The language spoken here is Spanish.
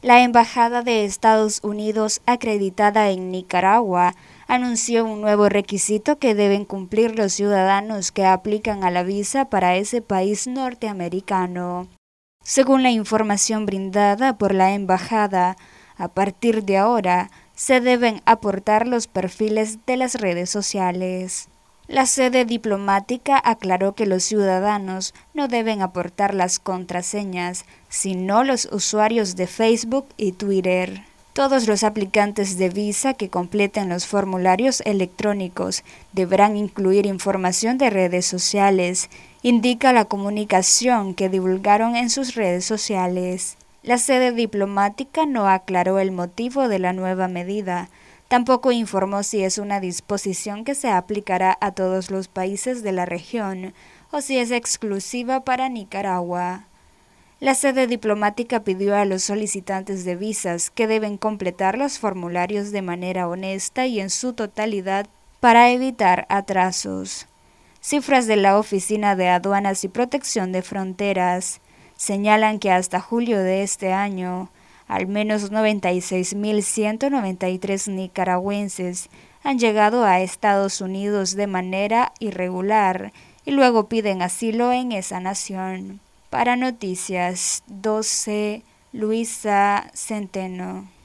La Embajada de Estados Unidos acreditada en Nicaragua anunció un nuevo requisito que deben cumplir los ciudadanos que aplican a la visa para ese país norteamericano. Según la información brindada por la Embajada, a partir de ahora se deben aportar los perfiles de las redes sociales. La sede diplomática aclaró que los ciudadanos no deben aportar las contraseñas, sino los usuarios de Facebook y Twitter. Todos los aplicantes de visa que completen los formularios electrónicos deberán incluir información de redes sociales, indica la comunicación que divulgaron en sus redes sociales. La sede diplomática no aclaró el motivo de la nueva medida, Tampoco informó si es una disposición que se aplicará a todos los países de la región o si es exclusiva para Nicaragua. La sede diplomática pidió a los solicitantes de visas que deben completar los formularios de manera honesta y en su totalidad para evitar atrasos. Cifras de la Oficina de Aduanas y Protección de Fronteras señalan que hasta julio de este año al menos 96.193 nicaragüenses han llegado a Estados Unidos de manera irregular y luego piden asilo en esa nación. Para Noticias 12, Luisa Centeno.